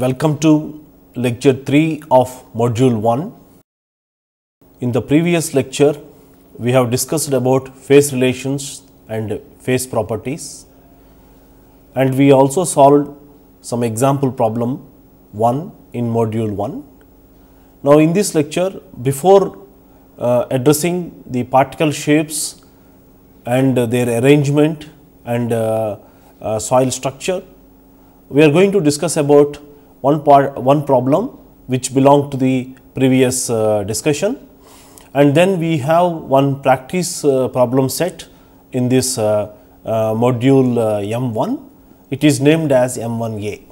Welcome to lecture 3 of module 1. In the previous lecture, we have discussed about phase relations and phase properties and we also solved some example problem 1 in module 1. Now, in this lecture, before uh, addressing the particle shapes and their arrangement and uh, uh soil structure, we are going to discuss about one part one problem which belong to the previous uh, discussion and then we have one practice uh, problem set in this uh, uh, module uh, M1 it is named as M1A.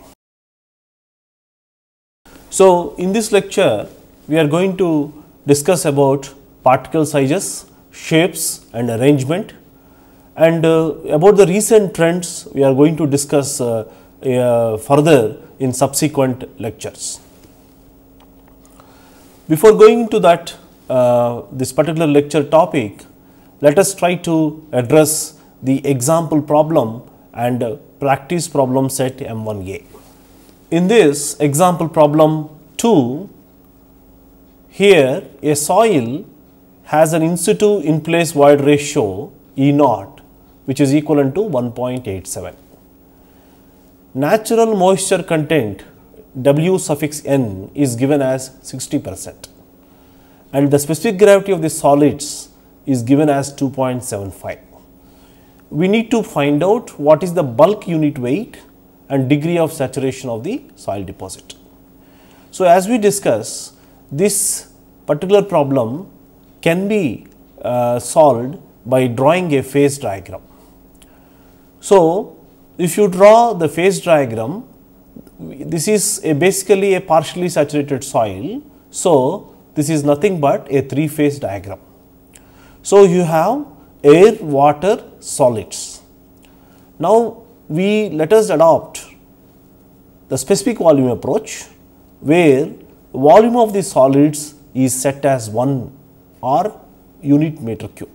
So, in this lecture we are going to discuss about particle sizes, shapes and arrangement and uh, about the recent trends we are going to discuss uh, uh, further in subsequent lectures. Before going into that uh, this particular lecture topic, let us try to address the example problem and uh, practice problem set M1A. In this example problem 2, here a soil has an in situ in place void ratio E naught which is equivalent to 1.87 natural moisture content W suffix n is given as 60 percent and the specific gravity of the solids is given as 2.75. We need to find out what is the bulk unit weight and degree of saturation of the soil deposit. So, as we discuss this particular problem can be uh, solved by drawing a phase diagram. So, if you draw the phase diagram, this is a basically a partially saturated soil. So, this is nothing but a three phase diagram. So, you have air, water, solids. Now, we let us adopt the specific volume approach where volume of the solids is set as 1 or unit meter cube.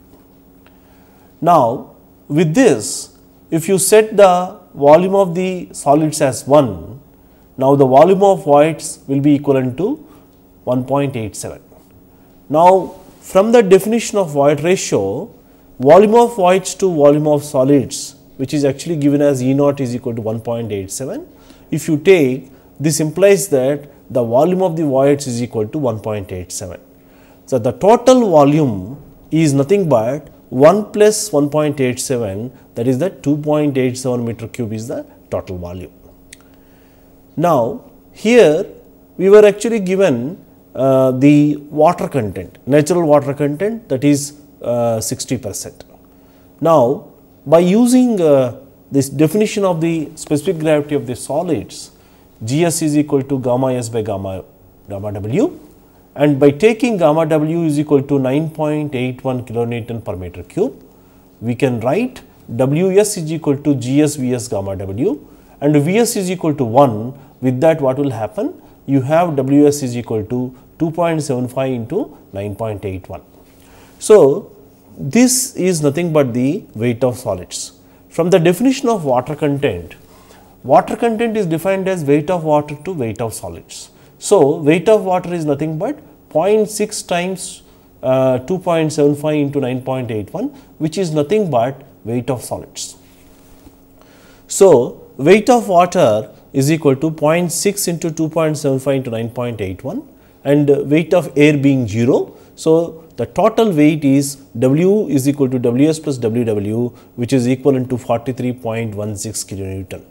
Now, with this if you set the volume of the solids as 1, now the volume of voids will be equivalent to 1.87. Now from the definition of void ratio, volume of voids to volume of solids which is actually given as E naught is equal to 1.87. If you take this implies that the volume of the voids is equal to 1.87. So the total volume is nothing but 1 plus 1.87 that is the 2.87 meter cube is the total volume. Now here we were actually given uh, the water content natural water content that is uh, 60 percent. Now by using uh, this definition of the specific gravity of the solids gs is equal to gamma s by gamma gamma w and by taking gamma w is equal to 9.81 kilonewton per meter cube, we can write Ws is equal to Gs Vs gamma w and Vs is equal to 1 with that what will happen? You have Ws is equal to 2.75 into 9.81. So, this is nothing but the weight of solids. From the definition of water content, water content is defined as weight of water to weight of solids. So, weight of water is nothing but 0.6 times uh, 2.75 into 9.81 which is nothing but weight of solids. So, weight of water is equal to 0.6 into 2.75 into 9.81 and weight of air being 0. So, the total weight is W is equal to Ws plus WW which is equivalent to 43.16 kilonewton.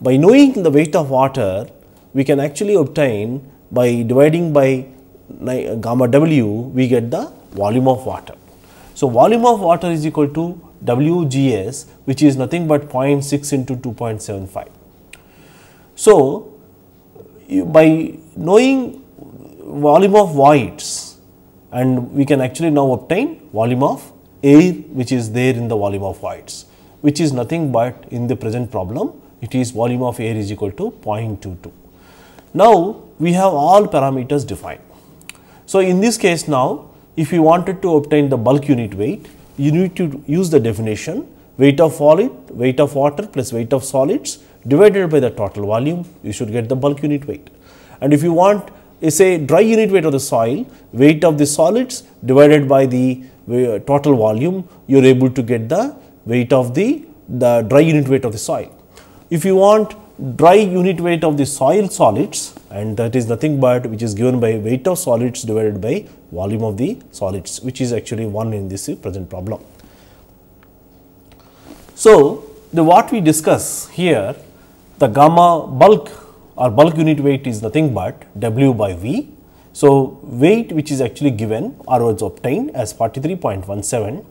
By knowing the weight of water, we can actually obtain by dividing by uh, gamma W, we get the volume of water. So, volume of water is equal to WGS which is nothing but 0.6 into 2.75. So, by knowing volume of voids and we can actually now obtain volume of air which is there in the volume of voids which is nothing but in the present problem it is volume of air is equal to 0.22. Now we have all parameters defined. So in this case now, if you wanted to obtain the bulk unit weight, you need to use the definition weight of solid, weight of water plus weight of solids divided by the total volume, you should get the bulk unit weight. And if you want eh, say dry unit weight of the soil, weight of the solids divided by the eh, total volume, you are able to get the weight of the, the dry unit weight of the soil. If you want dry unit weight of the soil solids and that is nothing but which is given by weight of solids divided by volume of the solids which is actually 1 in this present problem. So, the what we discuss here the gamma bulk or bulk unit weight is nothing but W by V. So, weight which is actually given or was obtained as 43.17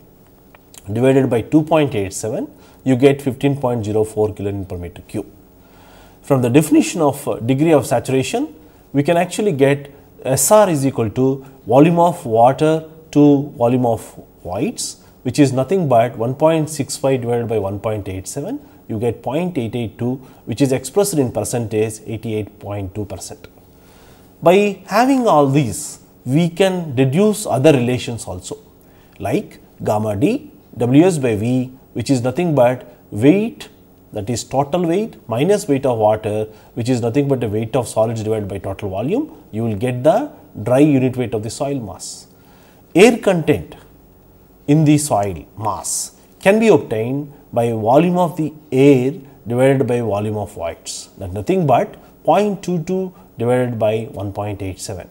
divided by 2.87 you get 15.04 kilonewton per meter cube from the definition of uh, degree of saturation, we can actually get SR is equal to volume of water to volume of voids, which is nothing but 1.65 divided by 1.87, you get 0.882, which is expressed in percentage 88.2 percent. By having all these, we can deduce other relations also, like gamma d ws by v, which is nothing but weight that is total weight minus weight of water which is nothing but the weight of solids divided by total volume, you will get the dry unit weight of the soil mass. Air content in the soil mass can be obtained by volume of the air divided by volume of voids that nothing but 0.22 divided by 1.87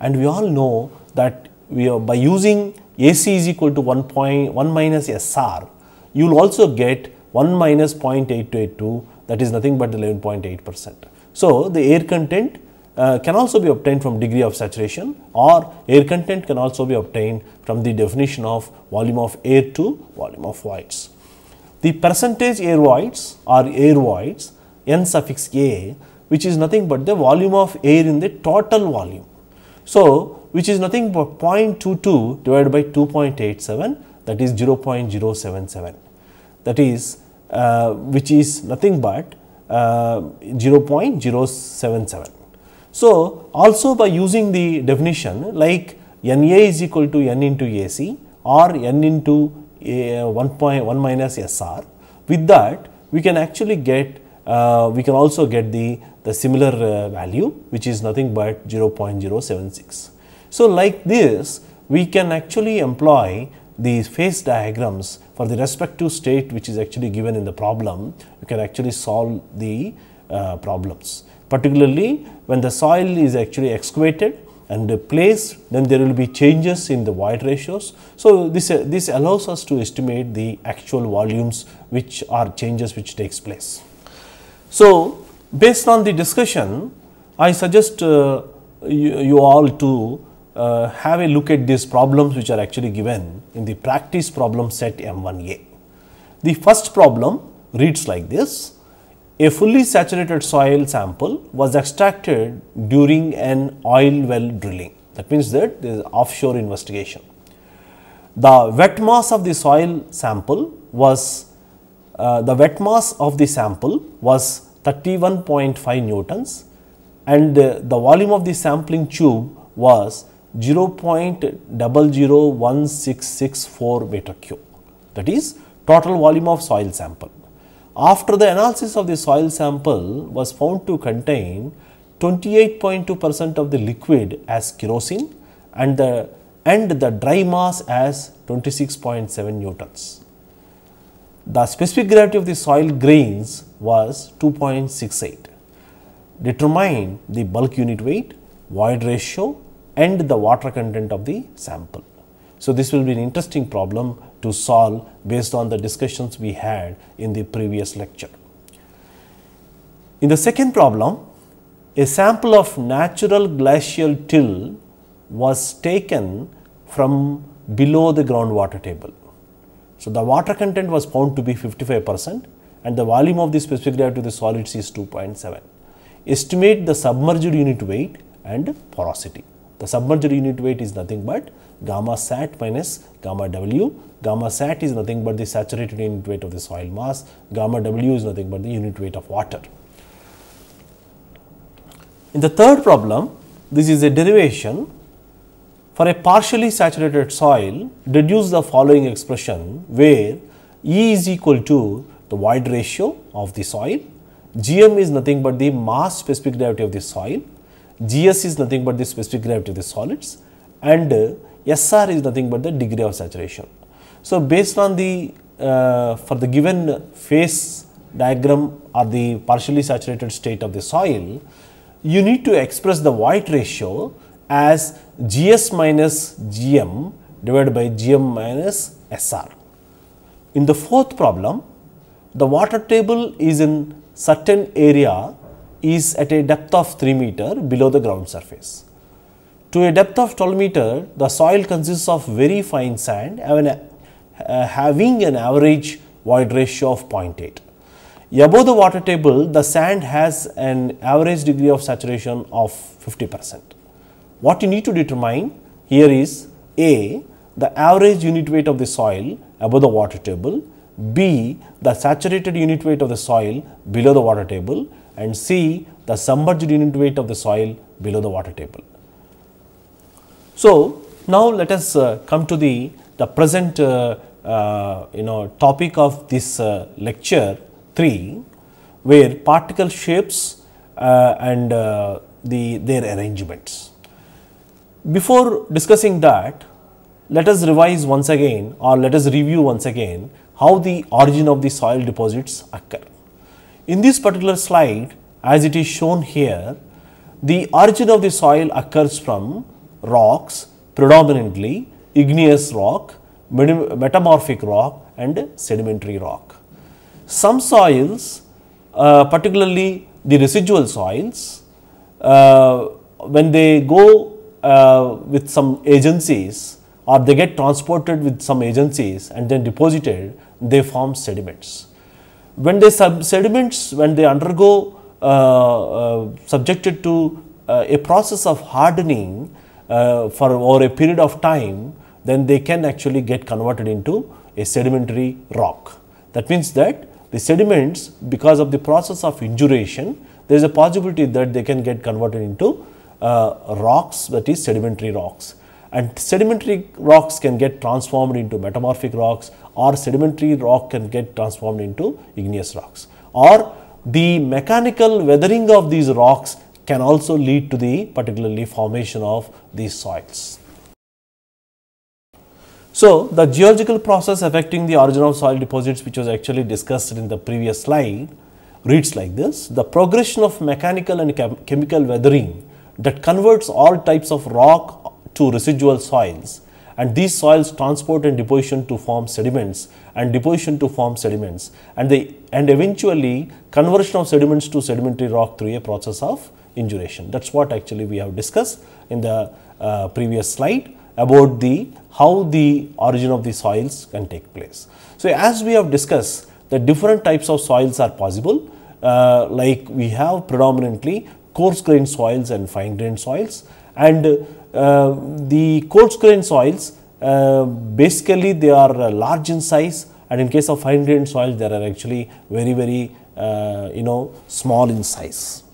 and we all know that we are by using AC is equal to 1.1 minus SR you will also get 1 minus 0.8282 that is nothing but 11.8 percent. So, the air content uh, can also be obtained from degree of saturation or air content can also be obtained from the definition of volume of air to volume of voids. The percentage air voids or air voids n suffix a which is nothing but the volume of air in the total volume. So, which is nothing but 0.22 divided by 2.87 that is 0.077 that is uh, which is nothing but uh, 0.077. So, also by using the definition like Na is equal to N into AC or N into a 1, minus SR with that we can actually get uh, we can also get the, the similar uh, value which is nothing but 0.076. So, like this we can actually employ the phase diagrams for the respective state which is actually given in the problem, you can actually solve the uh, problems. Particularly when the soil is actually excavated and placed, then there will be changes in the void ratios. So, this, uh, this allows us to estimate the actual volumes which are changes which takes place. So, based on the discussion, I suggest uh, you, you all to uh, have a look at these problems which are actually given in the practice problem set M1A. The first problem reads like this. A fully saturated soil sample was extracted during an oil well drilling. That means that there is offshore investigation. The wet mass of the soil sample was uh, the wet mass of the sample was 31.5 newtons and uh, the volume of the sampling tube was 0.001664 meter cube. That is total volume of soil sample. After the analysis of the soil sample was found to contain 28.2 percent of the liquid as kerosene and the and the dry mass as 26.7 newtons. The specific gravity of the soil grains was 2.68. Determine the bulk unit weight, void ratio and the water content of the sample. So this will be an interesting problem to solve based on the discussions we had in the previous lecture. In the second problem, a sample of natural glacial till was taken from below the groundwater table. So the water content was found to be 55 percent and the volume of the specific gravity of the solids is 2.7. Estimate the submerged unit weight and porosity. The submerged unit weight is nothing but gamma sat minus gamma w. Gamma sat is nothing but the saturated unit weight of the soil mass. Gamma w is nothing but the unit weight of water. In the third problem, this is a derivation. For a partially saturated soil, deduce the following expression where E is equal to the void ratio of the soil, Gm is nothing but the mass specific gravity of the soil GS is nothing but the specific gravity of the solids and uh, SR is nothing but the degree of saturation. So, based on the uh, for the given phase diagram or the partially saturated state of the soil, you need to express the white ratio as GS minus GM divided by GM minus SR. In the fourth problem, the water table is in certain area is at a depth of 3 meter below the ground surface. To a depth of 12 meter, the soil consists of very fine sand having an average void ratio of 0.8. Above the water table, the sand has an average degree of saturation of 50 percent. What you need to determine here is A, the average unit weight of the soil above the water table, B, the saturated unit weight of the soil below the water table and see the submerged unit weight of the soil below the water table. So, now let us uh, come to the, the present uh, uh, you know topic of this uh, lecture 3 where particle shapes uh, and uh, the their arrangements. Before discussing that let us revise once again or let us review once again how the origin of the soil deposits occur. In this particular slide, as it is shown here, the origin of the soil occurs from rocks, predominantly igneous rock, metamorphic rock and sedimentary rock. Some soils, uh, particularly the residual soils, uh, when they go uh, with some agencies or they get transported with some agencies and then deposited, they form sediments when they sediments, when they undergo uh, uh, subjected to uh, a process of hardening uh, for over a period of time, then they can actually get converted into a sedimentary rock. That means that the sediments, because of the process of induration, there is a possibility that they can get converted into uh, rocks that is sedimentary rocks and sedimentary rocks can get transformed into metamorphic rocks or sedimentary rock can get transformed into igneous rocks or the mechanical weathering of these rocks can also lead to the particularly formation of these soils. So, the geological process affecting the origin of soil deposits which was actually discussed in the previous slide reads like this. The progression of mechanical and chem chemical weathering that converts all types of rock to residual soils and these soils transport and deposition to form sediments and deposition to form sediments and they and eventually conversion of sediments to sedimentary rock through a process of induration. That is what actually we have discussed in the uh, previous slide about the how the origin of the soils can take place. So, as we have discussed the different types of soils are possible uh, like we have predominantly coarse grain soils and fine grain soils and um, the coarse grain soils um, basically they are uh, large in size and in case of fine grained soils they are actually very very uh, you know small in size.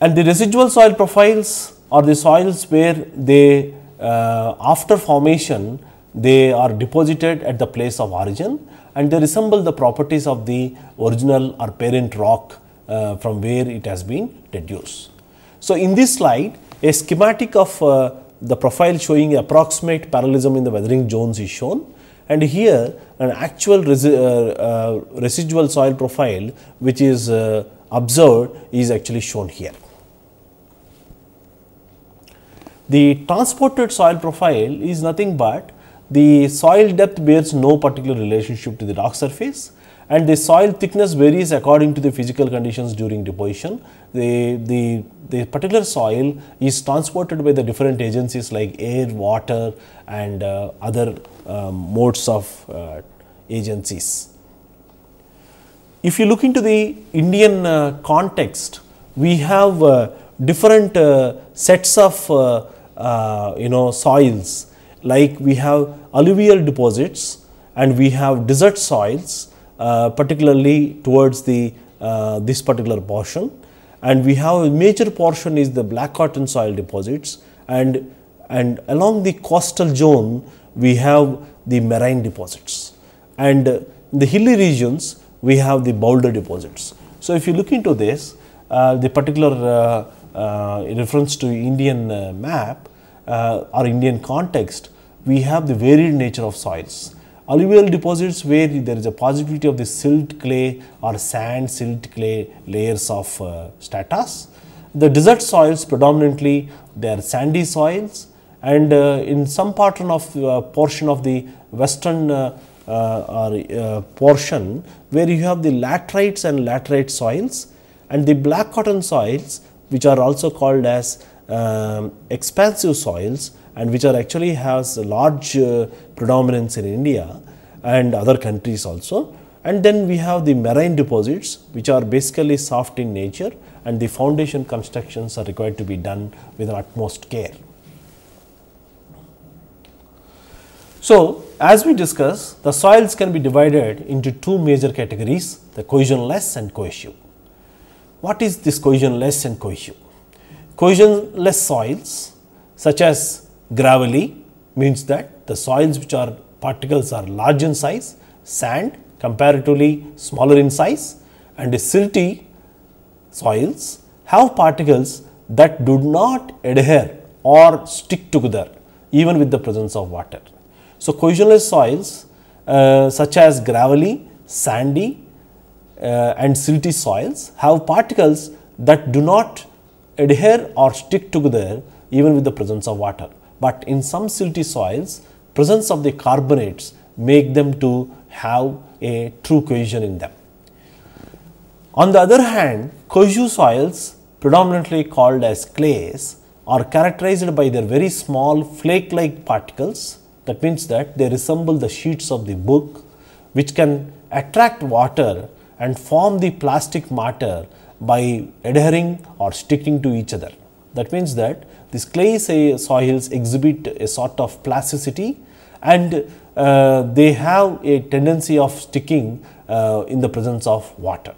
And the residual soil profiles are the soils where they uh, after formation they are deposited at the place of origin and they resemble the properties of the original or parent rock uh, from where it has been deduced. So, in this slide a schematic of uh, the profile showing approximate parallelism in the weathering zones is shown and here an actual resi uh, uh residual soil profile which is uh, observed is actually shown here. The transported soil profile is nothing but the soil depth bears no particular relationship to the rock surface and the soil thickness varies according to the physical conditions during deposition. The, the, the particular soil is transported by the different agencies like air, water and uh, other um, modes of uh, agencies. If you look into the Indian uh, context, we have uh, different uh, sets of uh, you know soils like we have alluvial deposits and we have desert soils uh, particularly towards the uh, this particular portion and we have a major portion is the black cotton soil deposits and and along the coastal zone we have the marine deposits and in the hilly regions we have the boulder deposits. So, if you look into this uh, the particular uh, uh, reference to Indian uh, map or Indian context we have the varied nature of soils alluvial deposits where there is a positivity of the silt clay or sand silt clay layers of uh, stratas. The desert soils predominantly they are sandy soils and uh, in some part of uh, portion of the western uh, uh, uh, portion where you have the laterites and laterite soils and the black cotton soils which are also called as um, expansive soils and which are actually has a large uh, predominance in India and other countries also. And then we have the marine deposits which are basically soft in nature and the foundation constructions are required to be done with utmost care. So, as we discussed, the soils can be divided into two major categories, the cohesionless and cohesive. What is this cohesionless and cohesive? Cohesionless soils such as Gravelly means that the soils which are particles are large in size, sand comparatively smaller in size and silty soils have particles that do not adhere or stick together even with the presence of water. So, cohesionless soils uh, such as gravelly, sandy uh, and silty soils have particles that do not adhere or stick together even with the presence of water but in some silty soils, presence of the carbonates make them to have a true cohesion in them. On the other hand, cohesive soils, predominantly called as clays, are characterized by their very small flake-like particles. That means that they resemble the sheets of the book, which can attract water and form the plastic matter by adhering or sticking to each other. That means that these clay soils exhibit a sort of plasticity and uh, they have a tendency of sticking uh, in the presence of water.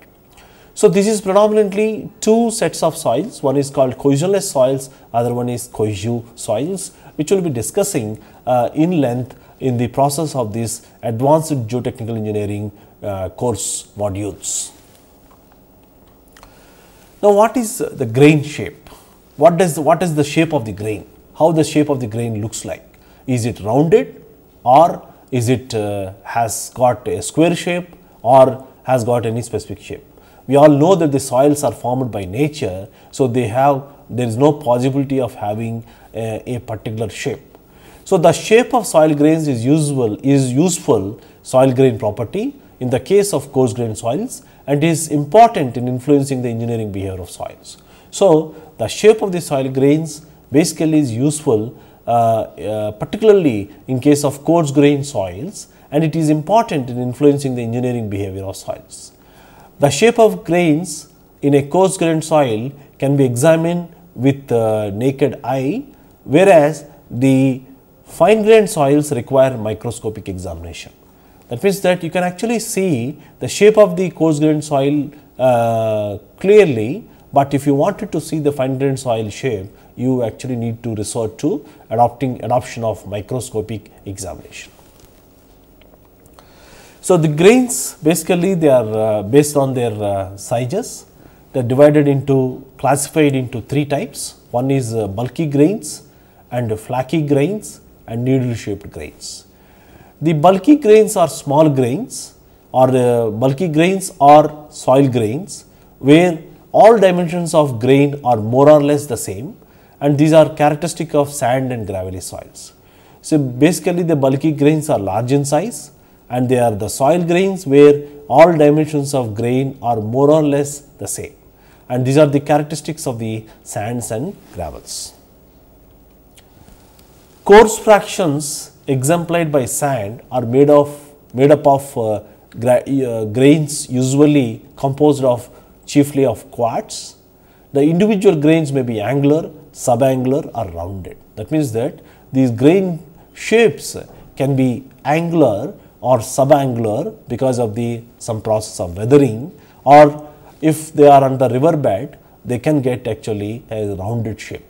So, this is predominantly two sets of soils, one is called cohesionless soils, other one is cohesive soils, which we will be discussing uh, in length in the process of this advanced geotechnical engineering uh, course modules. Now, what is the grain shape? what does what is the shape of the grain how the shape of the grain looks like is it rounded or is it uh, has got a square shape or has got any specific shape we all know that the soils are formed by nature so they have there is no possibility of having a, a particular shape so the shape of soil grains is useful is useful soil grain property in the case of coarse grain soils and is important in influencing the engineering behavior of soils so the shape of the soil grains basically is useful uh, uh, particularly in case of coarse grain soils and it is important in influencing the engineering behavior of soils. The shape of grains in a coarse grain soil can be examined with uh, naked eye whereas the fine grain soils require microscopic examination. That means that you can actually see the shape of the coarse grain soil uh, clearly but if you wanted to see the fine grained soil shape, you actually need to resort to adopting adoption of microscopic examination. So, the grains basically they are uh, based on their uh, sizes, they are divided into classified into three types. One is uh, bulky grains and flaky grains and needle shaped grains. The bulky grains are small grains or bulky grains or soil grains where all dimensions of grain are more or less the same and these are characteristic of sand and gravelly soils. So basically the bulky grains are large in size and they are the soil grains where all dimensions of grain are more or less the same and these are the characteristics of the sands and gravels. Coarse fractions exemplified by sand are made of made up of uh, gra uh, grains usually composed of chiefly of quartz. The individual grains may be angular, subangular or rounded. That means that these grain shapes can be angular or subangular because of the some process of weathering or if they are on the riverbed they can get actually a rounded shape.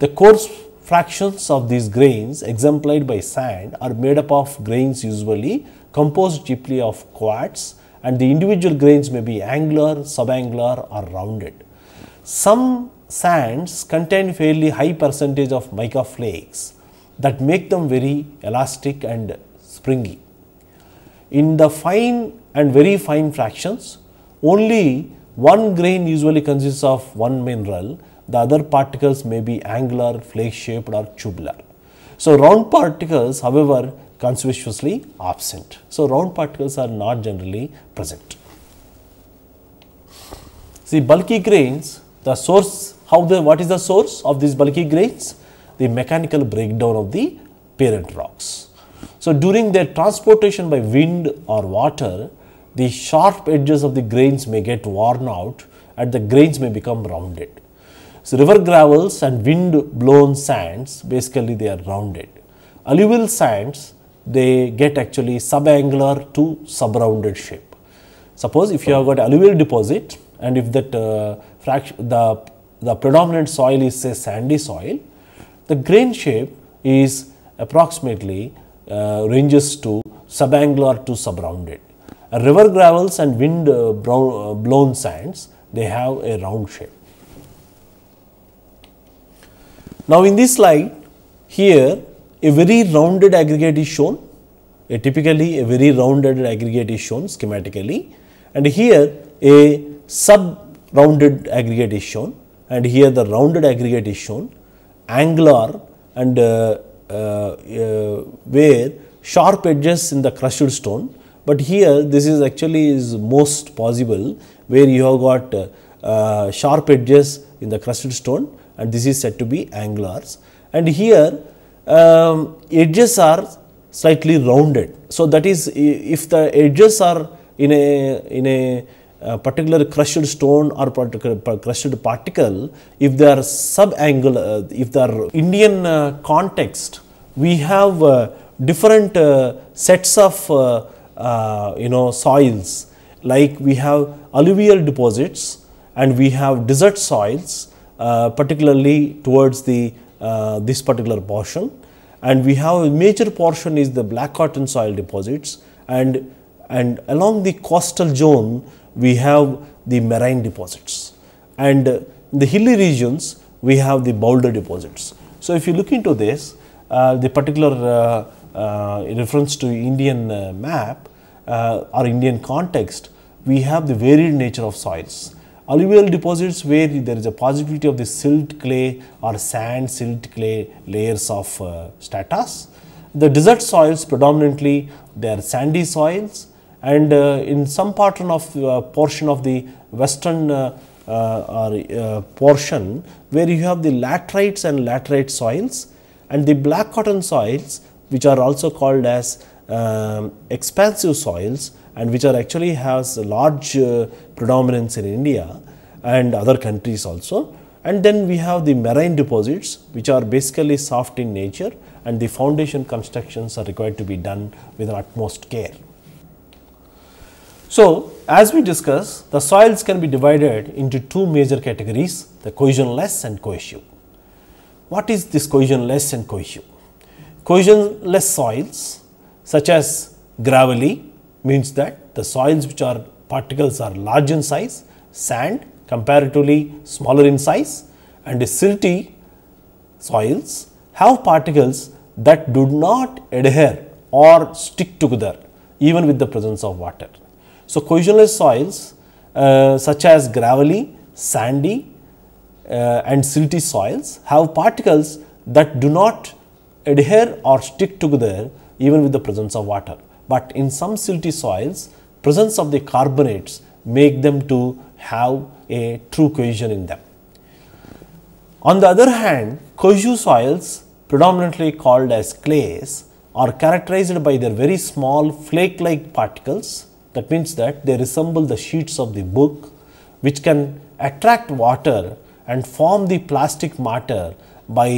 The coarse fractions of these grains exemplified by sand are made up of grains usually composed chiefly of quartz and the individual grains may be angular, subangular or rounded. Some sands contain fairly high percentage of mica flakes that make them very elastic and springy. In the fine and very fine fractions, only one grain usually consists of one mineral, the other particles may be angular, flake shaped or tubular. So, round particles however conspicuously absent. So, round particles are not generally present. See bulky grains, the source, how the, what is the source of these bulky grains? The mechanical breakdown of the parent rocks. So, during their transportation by wind or water, the sharp edges of the grains may get worn out and the grains may become rounded. So, river gravels and wind blown sands basically they are rounded. Alluvial sands they get actually subangular to subrounded shape. Suppose if you have got alluvial deposit and if that uh, the, the predominant soil is say sandy soil, the grain shape is approximately uh, ranges to subangular to subrounded. Uh, river gravels and wind uh, brown, uh, blown sands, they have a round shape. Now, in this slide here a very rounded aggregate is shown. A typically, a very rounded aggregate is shown schematically and here a sub rounded aggregate is shown and here the rounded aggregate is shown angular and uh, uh, uh, where sharp edges in the crushed stone, but here this is actually is most possible where you have got uh, sharp edges in the crushed stone and this is said to be angulars and here um, edges are slightly rounded. So, that is if the edges are in a, in a uh, particular crushed stone or particular crushed particle, if they are sub-angle, uh, if they are Indian uh, context, we have uh, different uh, sets of uh, you know soils like we have alluvial deposits and we have desert soils particularly towards the this particular portion and we have a major portion is the black cotton soil deposits and and along the coastal zone we have the marine deposits and the hilly regions we have the boulder deposits. So, if you look into this uh, the particular uh, uh, reference to Indian uh, map uh, or Indian context we have the varied nature of soils alluvial deposits where there is a possibility of the silt clay or sand silt clay layers of uh, stratas. The desert soils predominantly they are sandy soils and uh, in some part of uh, portion of the western uh, uh, or uh, portion where you have the laterites and laterite soils and the black cotton soils which are also called as um, expansive soils and which are actually has a large uh, predominance in India and other countries also. And then we have the marine deposits which are basically soft in nature and the foundation constructions are required to be done with utmost care. So, as we discuss, the soils can be divided into two major categories, the cohesionless and cohesive. What is this cohesionless and cohesive? Cohesionless soils such as gravelly, means that the soils which are particles are large in size, sand comparatively smaller in size and the silty soils have particles that do not adhere or stick together even with the presence of water. So, cohesionless soils uh, such as gravelly, sandy uh, and silty soils have particles that do not adhere or stick together even with the presence of water but in some silty soils, presence of the carbonates make them to have a true cohesion in them. On the other hand, cohesive soils, predominantly called as clays, are characterized by their very small flake-like particles. That means that they resemble the sheets of the book, which can attract water and form the plastic matter by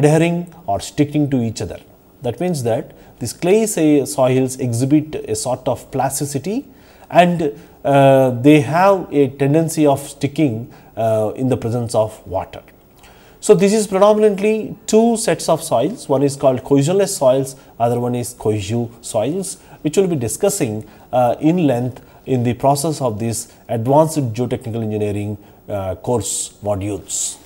adhering or sticking to each other. That means that these clay soils exhibit a sort of plasticity and uh, they have a tendency of sticking uh, in the presence of water. So, this is predominantly two sets of soils, one is called cohesionless soils, other one is cohesive soils, which we will be discussing uh, in length in the process of this advanced geotechnical engineering uh, course modules.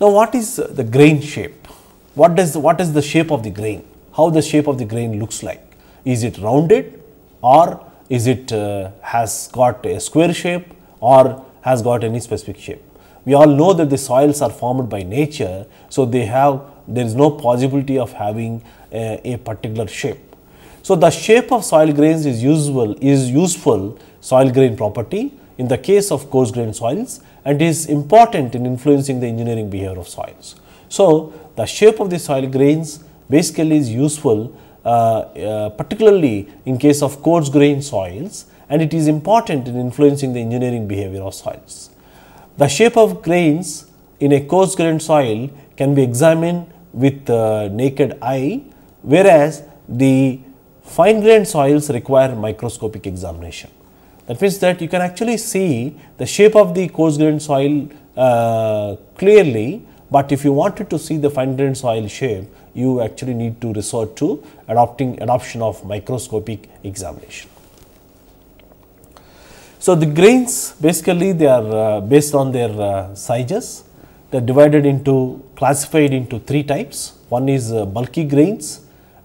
Now, what is the grain shape? what does what is the shape of the grain how the shape of the grain looks like is it rounded or is it uh, has got a square shape or has got any specific shape we all know that the soils are formed by nature so they have there is no possibility of having a, a particular shape so the shape of soil grains is useful is useful soil grain property in the case of coarse grain soils and is important in influencing the engineering behavior of soils so the shape of the soil grains basically is useful uh, uh, particularly in case of coarse grain soils and it is important in influencing the engineering behavior of soils. The shape of grains in a coarse grain soil can be examined with uh, naked eye whereas the fine grain soils require microscopic examination. That means that you can actually see the shape of the coarse grain soil uh, clearly but if you wanted to see the fine-grained soil shape, you actually need to resort to adopting adoption of microscopic examination. So, the grains basically they are uh, based on their uh, sizes. They are divided into classified into three types. One is uh, bulky grains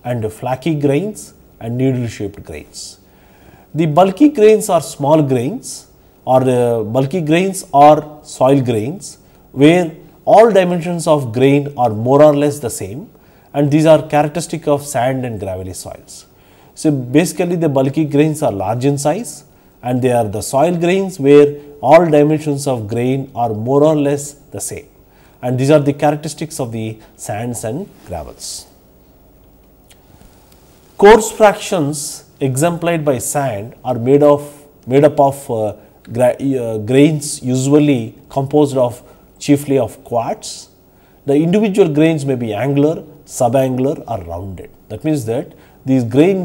and flaky grains and needle shaped grains. The bulky grains are small grains or uh, bulky grains or soil grains where all dimensions of grain are more or less the same and these are characteristic of sand and gravelly soils. So basically the bulky grains are large in size and they are the soil grains where all dimensions of grain are more or less the same and these are the characteristics of the sands and gravels. Coarse fractions exemplified by sand are made of made up of uh, gra uh, grains usually composed of chiefly of quartz. The individual grains may be angular, subangular or rounded. That means that these grain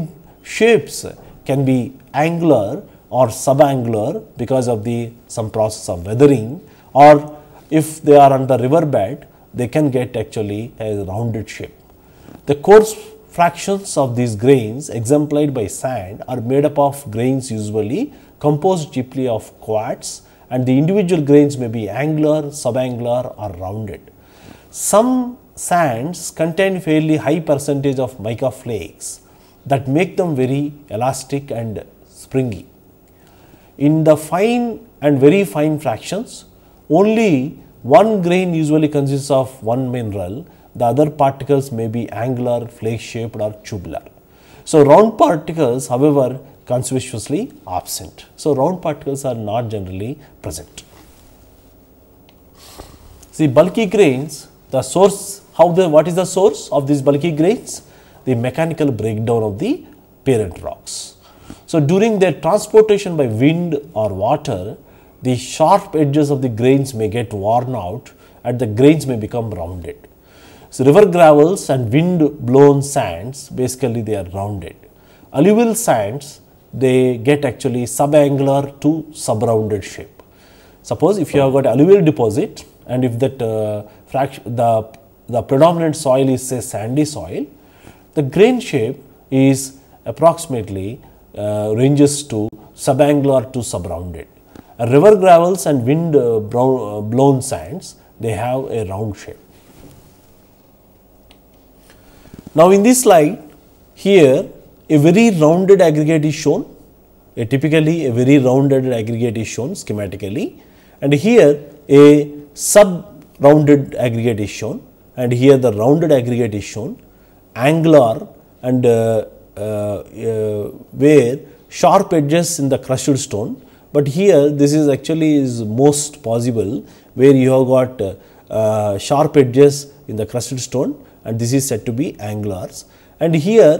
shapes can be angular or subangular because of the some process of weathering or if they are on the riverbed they can get actually a rounded shape. The coarse fractions of these grains exemplified by sand are made up of grains usually composed chiefly of quartz, and the individual grains may be angular, subangular or rounded. Some sands contain fairly high percentage of mica flakes that make them very elastic and springy. In the fine and very fine fractions, only one grain usually consists of one mineral, the other particles may be angular, flake shaped or tubular. So, round particles however conspicuously absent. So, round particles are not generally present. See bulky grains, the source, how the, what is the source of these bulky grains? The mechanical breakdown of the parent rocks. So, during their transportation by wind or water, the sharp edges of the grains may get worn out and the grains may become rounded. So, river gravels and wind blown sands basically they are rounded. Alluvial sands they get actually subangular to subrounded shape. Suppose if you have got alluvial deposit and if that uh, the, the predominant soil is say sandy soil, the grain shape is approximately uh, ranges to subangular to subrounded. Uh, river gravels and wind uh, brown, uh, blown sands, they have a round shape. Now, in this slide here a very rounded aggregate is shown. A typically a very rounded aggregate is shown schematically and here a sub rounded aggregate is shown and here the rounded aggregate is shown angular and uh, uh, uh, where sharp edges in the crushed stone, but here this is actually is most possible where you have got uh, sharp edges in the crushed stone and this is said to be angulars and here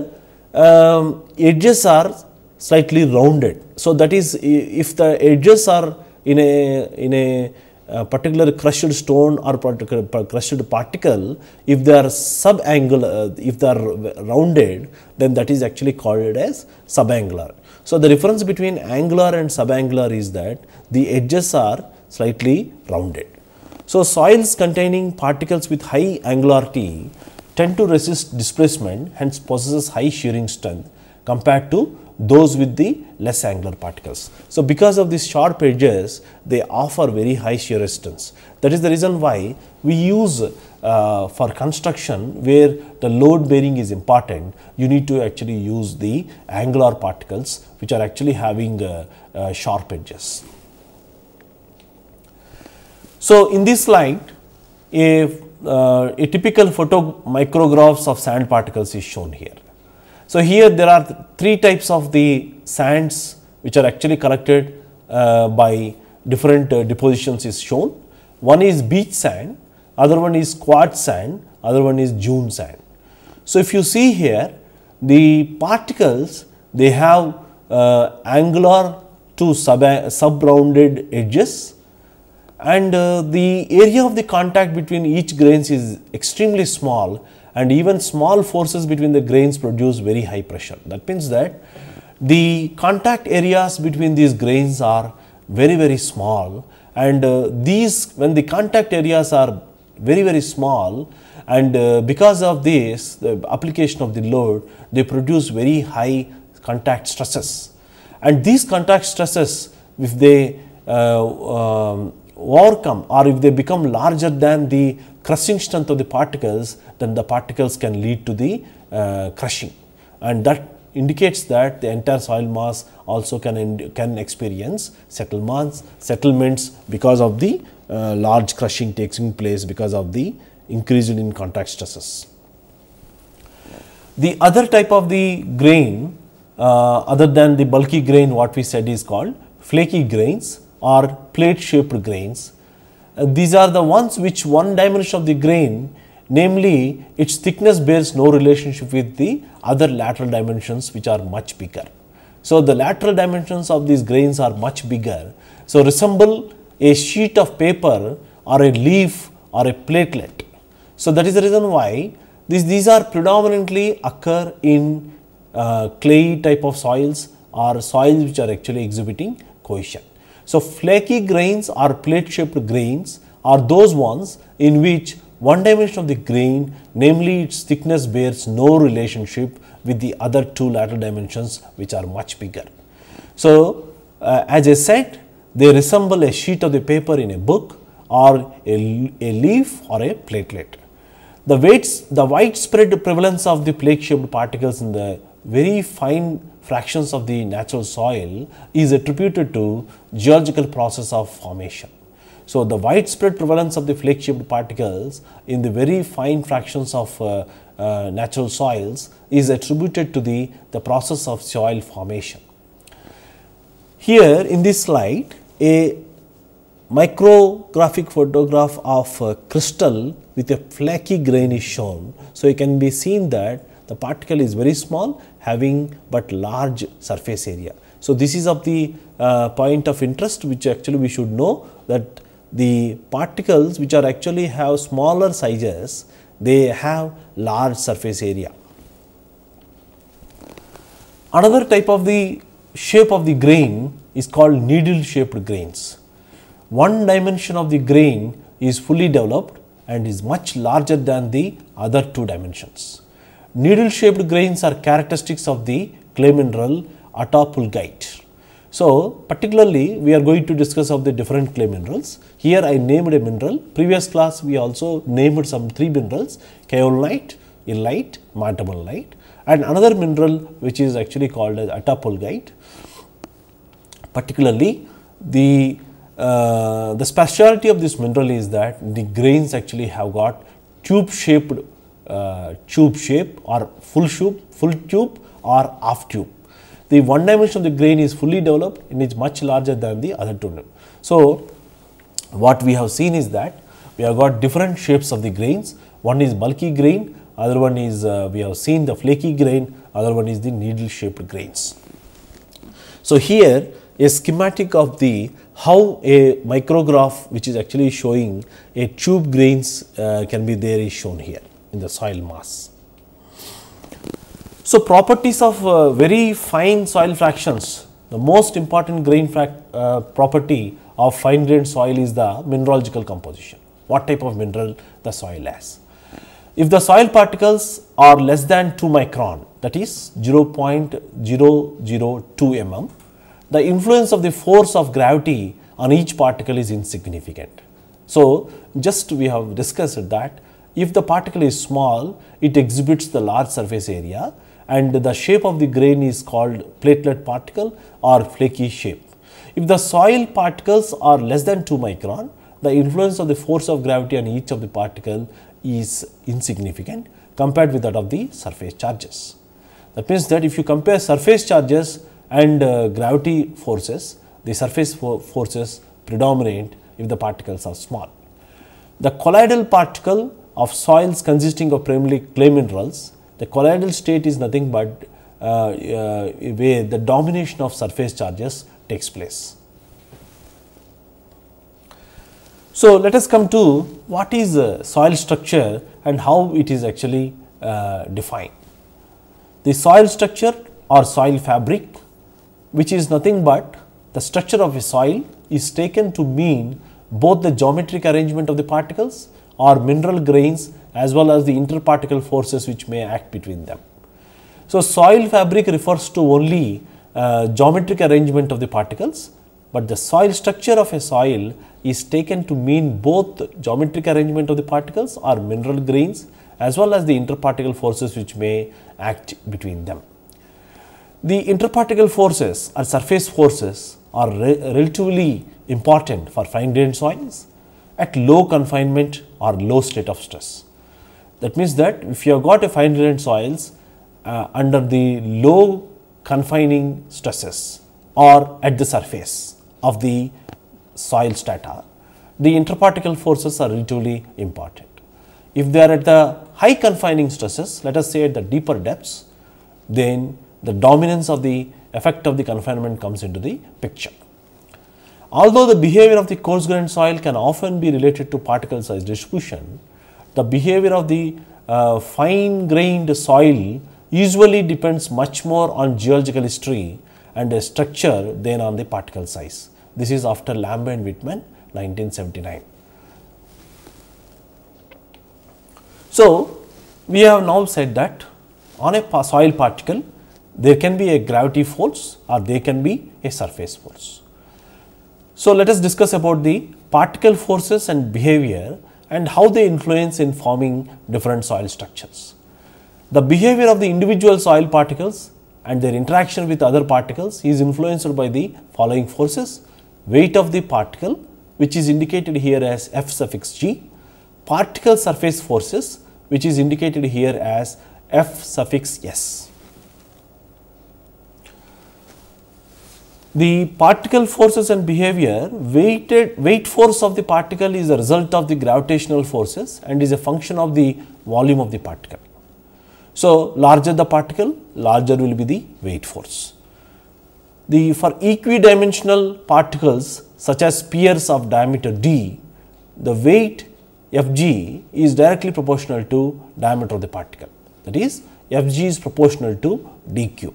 um, edges are slightly rounded. So, that is if the edges are in a, in a uh, particular crushed stone or particular crushed particle, if they are subangular, uh, if they are rounded, then that is actually called as subangular. So, the difference between angular and subangular is that the edges are slightly rounded. So, soils containing particles with high angularity tend to resist displacement hence possesses high shearing strength compared to those with the less angular particles. So, because of these sharp edges they offer very high shear resistance. That is the reason why we use uh, for construction where the load bearing is important, you need to actually use the angular particles which are actually having uh, uh, sharp edges. So, in this slide a, uh, a typical photomicrographs of sand particles is shown here. So, here there are th three types of the sands which are actually collected uh, by different uh, depositions is shown. One is beach sand, other one is quartz sand, other one is june sand. So, if you see here the particles they have uh, angular to sub, uh, sub rounded edges and uh, the area of the contact between each grains is extremely small and even small forces between the grains produce very high pressure. That means that the contact areas between these grains are very very small and uh, these when the contact areas are very very small and uh, because of this the application of the load they produce very high contact stresses and these contact stresses if they uh, um, overcome or if they become larger than the crushing strength of the particles, then the particles can lead to the uh, crushing and that indicates that the entire soil mass also can, can experience settlements, settlements because of the uh, large crushing taking place because of the increase in contact stresses. The other type of the grain uh, other than the bulky grain what we said is called flaky grains or plate shaped grains. Uh, these are the ones which one dimension of the grain, namely its thickness bears no relationship with the other lateral dimensions which are much bigger. So, the lateral dimensions of these grains are much bigger. So, resemble a sheet of paper or a leaf or a platelet. So, that is the reason why these, these are predominantly occur in uh, clay type of soils or soils which are actually exhibiting cohesion. So flaky grains or plate shaped grains are those ones in which one dimension of the grain, namely its thickness bears no relationship with the other two lateral dimensions which are much bigger. So uh, as I said, they resemble a sheet of the paper in a book or a, a leaf or a platelet. The weights, the widespread prevalence of the plate shaped particles in the very fine fractions of the natural soil is attributed to geological process of formation. So, the widespread prevalence of the flake shaped particles in the very fine fractions of uh, uh, natural soils is attributed to the, the process of soil formation. Here in this slide a micrographic photograph of a crystal with a flaky grain is shown. So, it can be seen that the particle is very small having but large surface area. So, this is of the uh, point of interest which actually we should know that the particles which are actually have smaller sizes they have large surface area. Another type of the shape of the grain is called needle shaped grains. One dimension of the grain is fully developed and is much larger than the other two dimensions needle shaped grains are characteristics of the clay mineral atopulgite. So, particularly we are going to discuss of the different clay minerals. Here I named a mineral, previous class we also named some three minerals kaolinite, illite, martamalite and another mineral which is actually called as atopulgite. Particularly the, uh, the speciality of this mineral is that the grains actually have got tube shaped uh, tube shape or full tube, full tube or half tube. The one dimension of the grain is fully developed and is much larger than the other two. So, what we have seen is that we have got different shapes of the grains. One is bulky grain, other one is uh, we have seen the flaky grain, other one is the needle shaped grains. So, here a schematic of the how a micrograph which is actually showing a tube grains uh, can be there is shown here in the soil mass. So, properties of uh, very fine soil fractions, the most important grain uh, property of fine grained soil is the mineralogical composition, what type of mineral the soil has. If the soil particles are less than 2 micron that is 0.002 mm, the influence of the force of gravity on each particle is insignificant. So, just we have discussed that if the particle is small, it exhibits the large surface area and the shape of the grain is called platelet particle or flaky shape. If the soil particles are less than 2 micron, the influence of the force of gravity on each of the particle is insignificant compared with that of the surface charges. That means that if you compare surface charges and uh, gravity forces, the surface forces predominate if the particles are small. The colloidal particle of soils consisting of primarily clay minerals, the colloidal state is nothing but uh, uh, where the domination of surface charges takes place. So, let us come to what is soil structure and how it is actually uh, defined. The soil structure or soil fabric which is nothing but the structure of a soil is taken to mean both the geometric arrangement of the particles or mineral grains as well as the interparticle forces which may act between them. So, soil fabric refers to only uh, geometric arrangement of the particles, but the soil structure of a soil is taken to mean both geometric arrangement of the particles or mineral grains as well as the interparticle forces which may act between them. The interparticle forces or surface forces are re relatively important for fine grained soils at low confinement or low state of stress. That means that if you have got a fine grained soils uh, under the low confining stresses or at the surface of the soil strata, the interparticle forces are relatively important. If they are at the high confining stresses, let us say at the deeper depths, then the dominance of the effect of the confinement comes into the picture. Although the behavior of the coarse grained soil can often be related to particle size distribution, the behavior of the uh, fine grained soil usually depends much more on geological history and the structure than on the particle size. This is after Lamb and Whitman 1979. So, we have now said that on a soil particle there can be a gravity force or there can be a surface force. So let us discuss about the particle forces and behavior and how they influence in forming different soil structures. The behavior of the individual soil particles and their interaction with other particles is influenced by the following forces. Weight of the particle which is indicated here as F suffix g, particle surface forces which is indicated here as F suffix s. the particle forces and behavior weighted weight force of the particle is a result of the gravitational forces and is a function of the volume of the particle so larger the particle larger will be the weight force the for equidimensional particles such as spheres of diameter d the weight fg is directly proportional to diameter of the particle that is fg is proportional to dq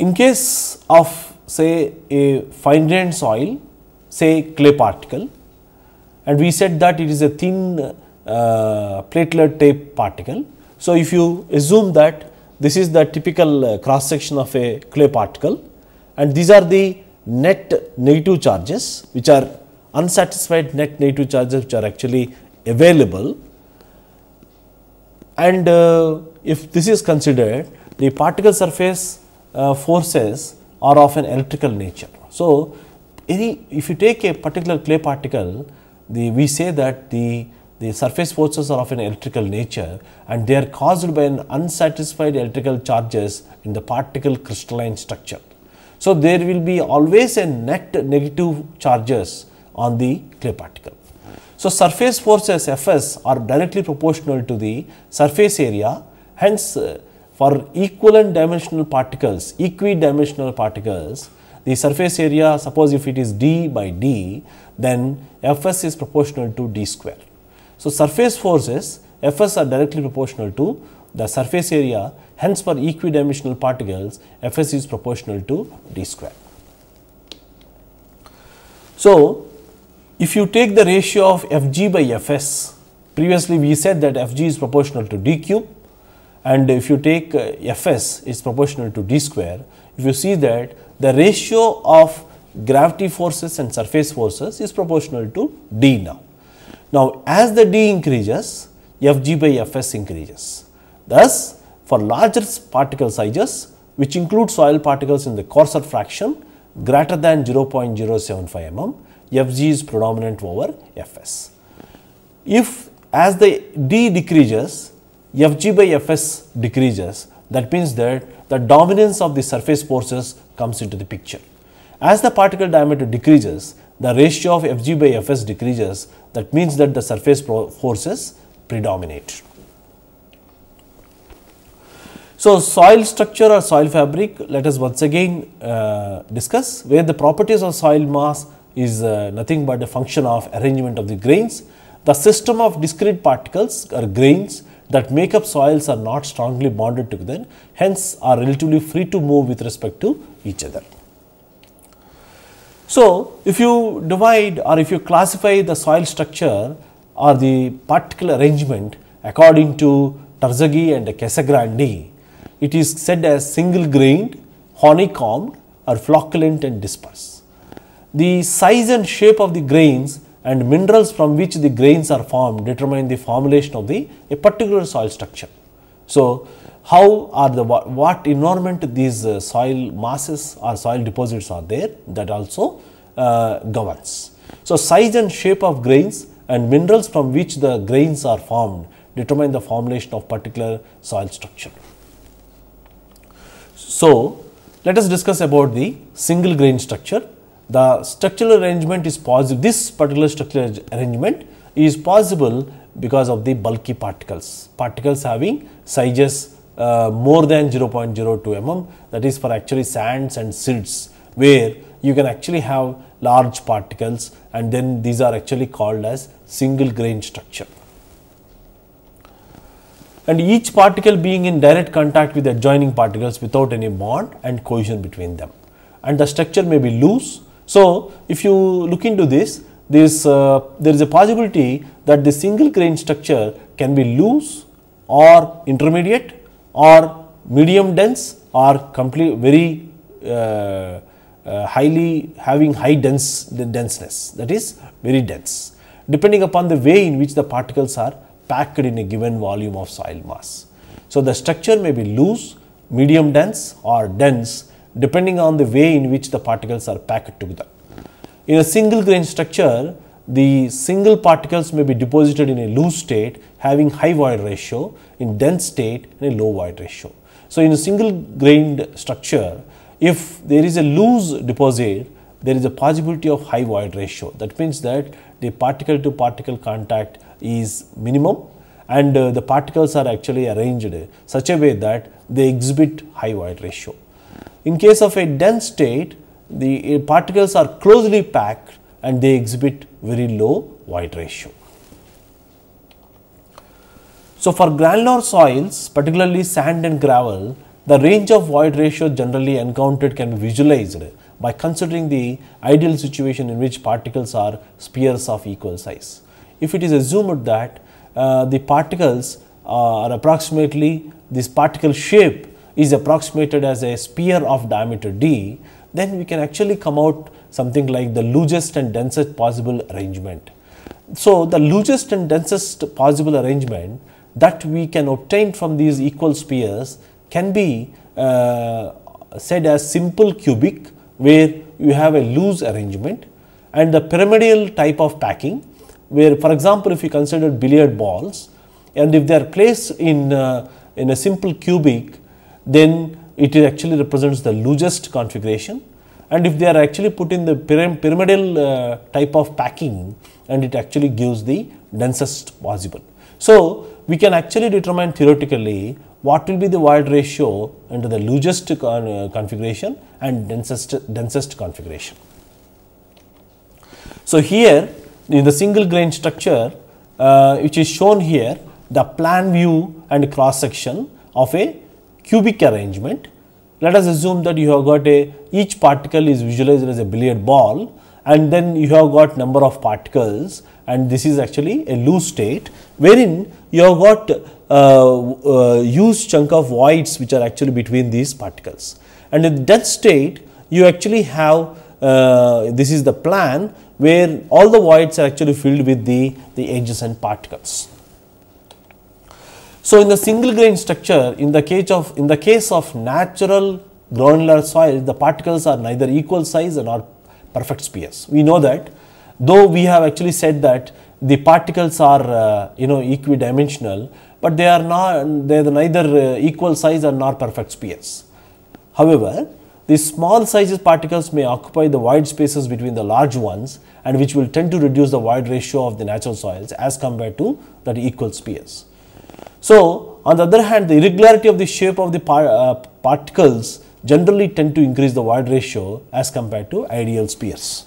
in case of say a fine grained soil, say clay particle and we said that it is a thin uh, platelet type particle. So, if you assume that this is the typical uh, cross section of a clay particle and these are the net negative charges which are unsatisfied net negative charges which are actually available and uh, if this is considered the particle surface uh, forces are of an electrical nature. So, any if you take a particular clay particle, the, we say that the, the surface forces are of an electrical nature and they are caused by an unsatisfied electrical charges in the particle crystalline structure. So, there will be always a net negative charges on the clay particle. So, surface forces Fs are directly proportional to the surface area hence uh, for equivalent dimensional particles, equidimensional particles, the surface area suppose if it is d by d then Fs is proportional to d square. So, surface forces Fs are directly proportional to the surface area hence for equidimensional particles Fs is proportional to d square. So, if you take the ratio of Fg by Fs previously we said that Fg is proportional to d cube and if you take uh, fs is proportional to d square if you see that the ratio of gravity forces and surface forces is proportional to d now now as the d increases fg by fs increases thus for larger particle sizes which include soil particles in the coarser fraction greater than 0.075 mm fg is predominant over fs if as the d decreases Fg by Fs decreases, that means that the dominance of the surface forces comes into the picture. As the particle diameter decreases, the ratio of Fg by Fs decreases, that means that the surface forces predominate. So, soil structure or soil fabric, let us once again uh, discuss where the properties of soil mass is uh, nothing but a function of arrangement of the grains. The system of discrete particles or grains that make up soils are not strongly bonded to hence are relatively free to move with respect to each other. So, if you divide or if you classify the soil structure or the particle arrangement according to Terzaghi and Casagrande, it is said as single grained, honeycombed or flocculent and dispersed. The size and shape of the grains and minerals from which the grains are formed determine the formulation of the a particular soil structure. So, how are the what environment these uh, soil masses or soil deposits are there that also uh, governs. So, size and shape of grains and minerals from which the grains are formed determine the formulation of particular soil structure. So, let us discuss about the single grain structure the structural arrangement is possible, this particular structural arrangement is possible because of the bulky particles, particles having sizes uh, more than 0.02 mm that is for actually sands and silts where you can actually have large particles and then these are actually called as single grain structure. And each particle being in direct contact with adjoining particles without any bond and cohesion between them and the structure may be loose so, if you look into this, this uh, there is a possibility that the single grain structure can be loose or intermediate or medium dense or complete very uh, uh, highly having high dense denseness that is very dense depending upon the way in which the particles are packed in a given volume of soil mass. So, the structure may be loose, medium dense or dense depending on the way in which the particles are packed together. In a single grain structure, the single particles may be deposited in a loose state having high void ratio, in dense state and a low void ratio. So, in a single grained structure, if there is a loose deposit, there is a possibility of high void ratio. That means that the particle to particle contact is minimum and uh, the particles are actually arranged such a way that they exhibit high void ratio. In case of a dense state, the eh, particles are closely packed and they exhibit very low void ratio. So, for granular soils, particularly sand and gravel, the range of void ratio generally encountered can be visualized by considering the ideal situation in which particles are spheres of equal size. If it is assumed that uh, the particles are approximately this particle shape is approximated as a sphere of diameter d, then we can actually come out something like the loosest and densest possible arrangement. So, the loosest and densest possible arrangement that we can obtain from these equal spheres can be uh, said as simple cubic where you have a loose arrangement and the pyramidal type of packing where for example, if you consider billiard balls and if they are placed in, uh, in a simple cubic then it actually represents the loosest configuration and if they are actually put in the pyramidal uh, type of packing and it actually gives the densest possible. So, we can actually determine theoretically what will be the void ratio under the loosest con uh, configuration and densest, densest configuration. So, here in the single grain structure uh, which is shown here the plan view and cross section of a cubic arrangement, let us assume that you have got a each particle is visualized as a billiard ball and then you have got number of particles and this is actually a loose state wherein you have got uh, uh, huge chunk of voids which are actually between these particles. And in that state you actually have uh, this is the plan where all the voids are actually filled with the, the adjacent particles. So, in the single grain structure in the case of in the case of natural granular soil the particles are neither equal size nor perfect spheres. We know that though we have actually said that the particles are uh, you know equidimensional but they are not they are neither uh, equal size and nor perfect spheres. However, the small sizes particles may occupy the wide spaces between the large ones and which will tend to reduce the wide ratio of the natural soils as compared to that equal spheres. So, on the other hand, the irregularity of the shape of the par uh, particles generally tend to increase the void ratio as compared to ideal spheres.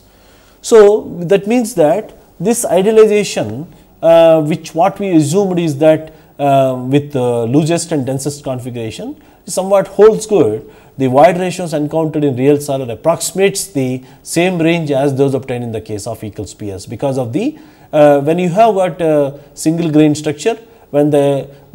So, that means that this idealization uh, which what we assumed is that uh, with the loosest and densest configuration somewhat holds good the void ratios encountered in real solid approximates the same range as those obtained in the case of equal spheres because of the uh, when you have got a single grain structure when the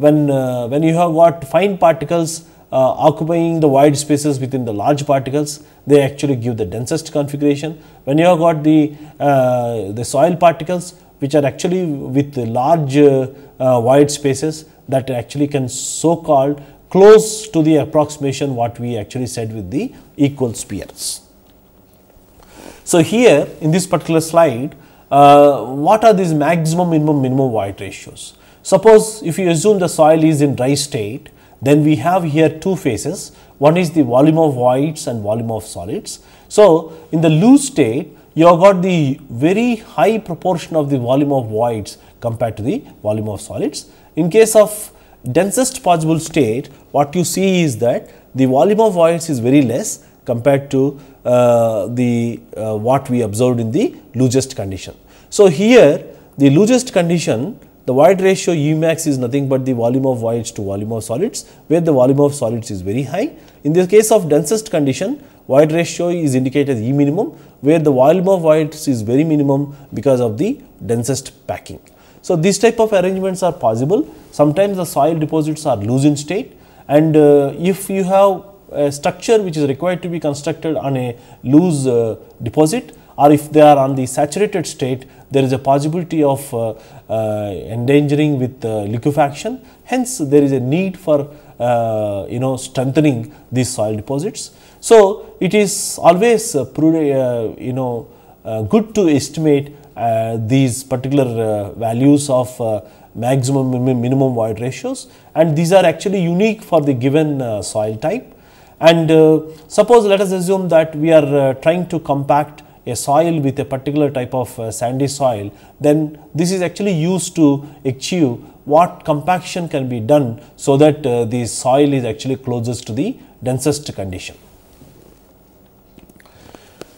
when uh, when you have got fine particles uh, occupying the wide spaces within the large particles they actually give the densest configuration when you have got the uh, the soil particles which are actually with large uh, uh, wide spaces that actually can so called close to the approximation what we actually said with the equal spheres. So, here in this particular slide, uh, what are these maximum minimum minimum void ratios? Suppose if you assume the soil is in dry state, then we have here two phases. One is the volume of voids and volume of solids. So, in the loose state, you have got the very high proportion of the volume of voids compared to the volume of solids. In case of densest possible state, what you see is that the volume of voids is very less compared to uh, the uh, what we observed in the loosest condition. So, here the loosest condition the void ratio max is nothing but the volume of voids to volume of solids where the volume of solids is very high. In the case of densest condition void ratio is indicated as E minimum where the volume of voids is very minimum because of the densest packing. So, these type of arrangements are possible. Sometimes the soil deposits are loose in state and uh, if you have a structure which is required to be constructed on a loose uh, deposit, or if they are on the saturated state there is a possibility of uh, uh, endangering with uh, liquefaction hence there is a need for uh, you know strengthening these soil deposits. So, it is always uh, uh, you know good to estimate these particular values of maximum minimum void ratios and these are actually unique for the given soil type and suppose let us assume that we are trying to compact a soil with a particular type of uh, sandy soil, then this is actually used to achieve what compaction can be done so that uh, the soil is actually closest to the densest condition.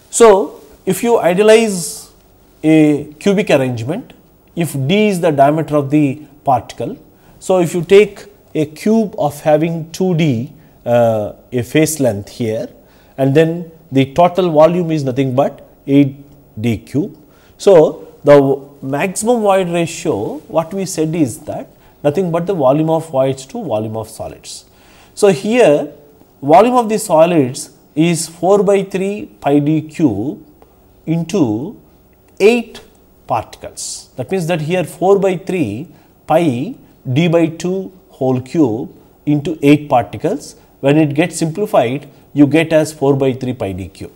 So, if you idealize a cubic arrangement, if d is the diameter of the particle, so if you take a cube of having 2d uh, a face length here and then the total volume is nothing but 8 dq. So, the maximum void ratio what we said is that nothing but the volume of voids to volume of solids. So, here volume of the solids is 4 by 3 pi d cube into 8 particles. That means that here 4 by 3 pi d by 2 whole cube into 8 particles. When it gets simplified, you get as 4 by 3 pi d cube.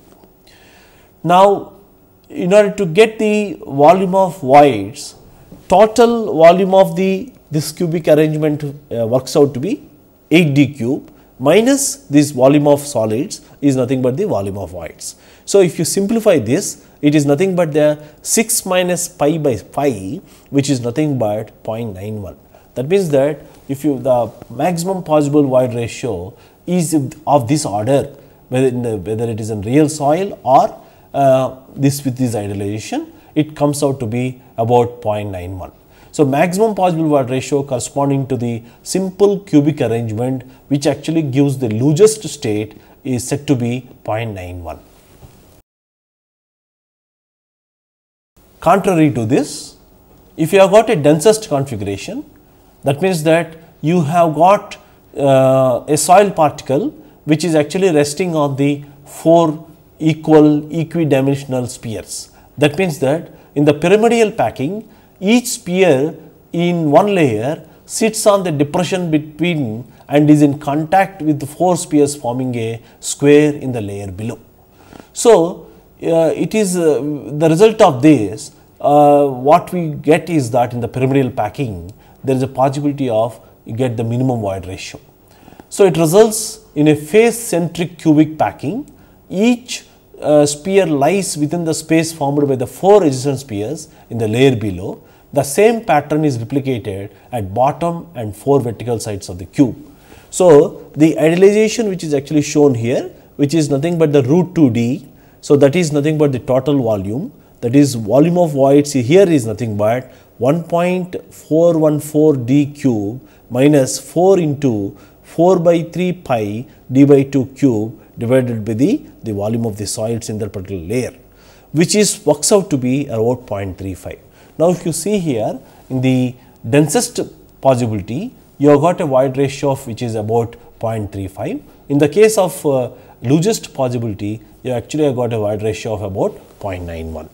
Now, in order to get the volume of voids, total volume of the this cubic arrangement uh, works out to be 8 d cube minus this volume of solids is nothing but the volume of voids. So, if you simplify this, it is nothing but the 6 minus pi by pi, which is nothing but 0.91. That means that if you the maximum possible void ratio is of this order, whether, the, whether it is in real soil or uh, this with this idealization, it comes out to be about 0.91. So, maximum possible word ratio corresponding to the simple cubic arrangement which actually gives the loosest state is said to be 0.91. Contrary to this, if you have got a densest configuration, that means that you have got uh, a soil particle which is actually resting on the four equal equidimensional spheres. That means that in the pyramidal packing, each sphere in one layer sits on the depression between and is in contact with the four spheres forming a square in the layer below. So, uh, it is uh, the result of this uh, what we get is that in the pyramidal packing there is a possibility of you get the minimum void ratio. So, it results in a face centric cubic packing each uh, sphere lies within the space formed by the four resistance spheres in the layer below. The same pattern is replicated at bottom and four vertical sides of the cube. So, the idealization which is actually shown here which is nothing but the root 2D. So, that is nothing but the total volume that is volume of voids here is nothing but 1.414 d cube minus 4 into 4 by 3 pi d by 2 cube divided by the, the volume of the soils in that particular layer, which is works out to be about 0.35. Now, if you see here in the densest possibility, you have got a void ratio of which is about 0.35. In the case of uh, loosest possibility, you actually have got a void ratio of about 0.91.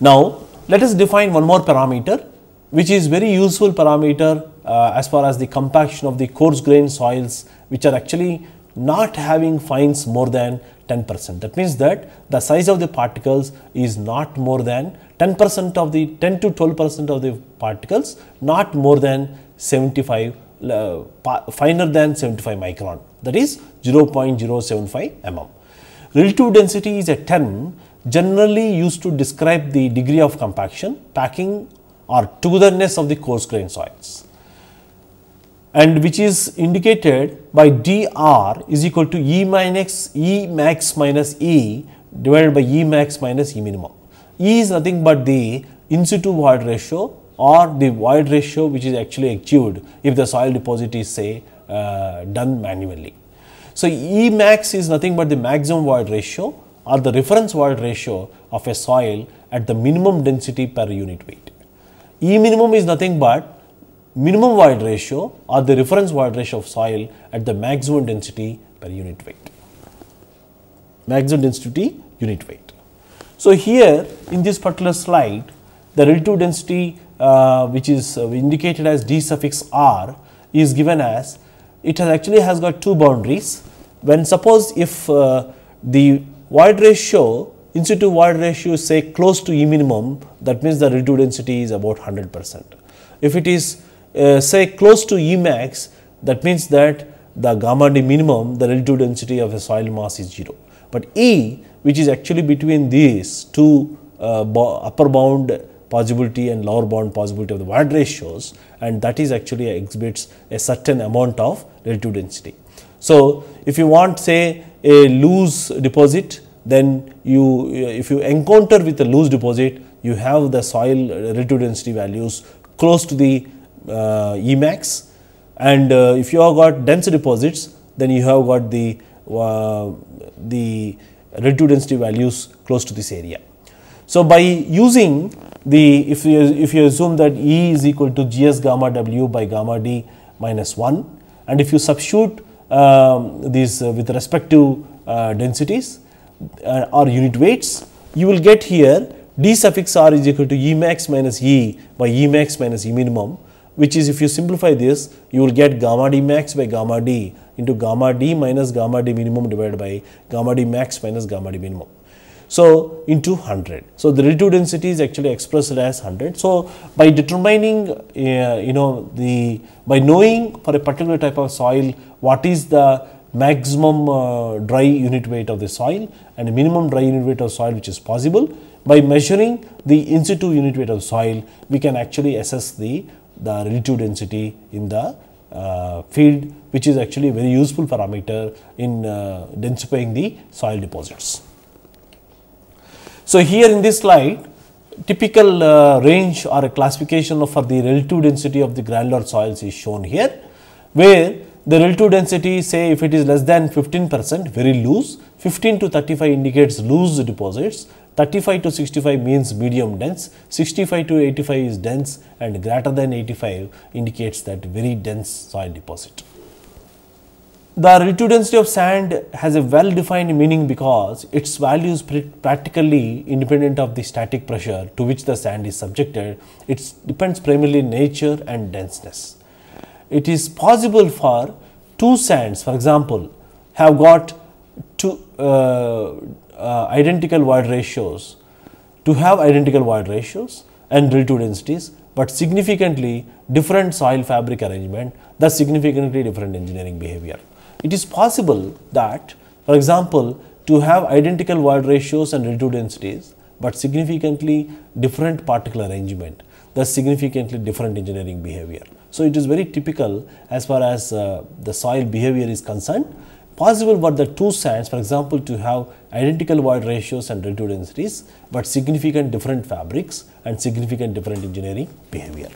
Now, let us define one more parameter which is very useful parameter uh, as far as the compaction of the coarse grain soils which are actually not having fines more than 10%. That means that the size of the particles is not more than 10% of the 10 to 12% of the particles, not more than 75 uh, finer than 75 micron that is 0.075 mm. Relative density is a term generally used to describe the degree of compaction, packing or togetherness of the coarse grain soils and which is indicated by dr is equal to E minus E max minus E divided by E max minus E minimum. E is nothing but the in situ void ratio or the void ratio which is actually achieved if the soil deposit is say uh, done manually. So, E max is nothing but the maximum void ratio or the reference void ratio of a soil at the minimum density per unit weight. E minimum is nothing but minimum void ratio or the reference void ratio of soil at the maximum density per unit weight. Maximum density unit weight. So, here in this particular slide the relative density uh, which is uh, indicated as d suffix r is given as it has actually has got two boundaries when suppose if uh, the void ratio institute void ratio is say close to E minimum that means the relative density is about 100 percent. If it is uh, say close to Emax, that means that the gamma D minimum, the relative density of a soil mass is 0. But E, which is actually between these two uh, upper bound possibility and lower bound possibility of the word ratios and that is actually exhibits a certain amount of relative density. So, if you want say a loose deposit then you uh, if you encounter with a loose deposit you have the soil relative density values close to the uh, Emax and uh, if you have got dense deposits then you have got the, uh, the relative density values close to this area. So, by using the if you if you assume that E is equal to gs gamma w by gamma d minus 1 and if you substitute um, these uh, with respect uh, densities uh, or unit weights you will get here d suffix r is equal to E max minus E by E max minus E minimum which is if you simplify this, you will get gamma d max by gamma d into gamma d minus gamma d minimum divided by gamma d max minus gamma d minimum. So, into 100. So, the relative density is actually expressed as 100. So, by determining, uh, you know, the by knowing for a particular type of soil what is the maximum uh, dry unit weight of the soil and the minimum dry unit weight of soil which is possible, by measuring the in situ unit weight of soil, we can actually assess the the relative density in the uh, field which is actually a very useful parameter in uh, densifying the soil deposits. So, here in this slide typical uh, range or a classification of, for the relative density of the granular soils is shown here where the relative density say if it is less than 15 percent very loose 15 to 35 indicates loose deposits 35 to 65 means medium dense, 65 to 85 is dense and greater than 85 indicates that very dense soil deposit. The relative density of sand has a well defined meaning because its value is practically independent of the static pressure to which the sand is subjected. It depends primarily nature and denseness. It is possible for two sands for example have got two uh, uh, identical void ratios to have identical void ratios and drill to densities, but significantly different soil fabric arrangement, thus significantly different engineering behavior. It is possible that, for example, to have identical void ratios and drill to densities, but significantly different particle arrangement, thus significantly different engineering behavior. So, it is very typical as far as uh, the soil behavior is concerned Possible for the two sands, for example, to have identical void ratios and relative densities, but significant different fabrics and significant different engineering behavior.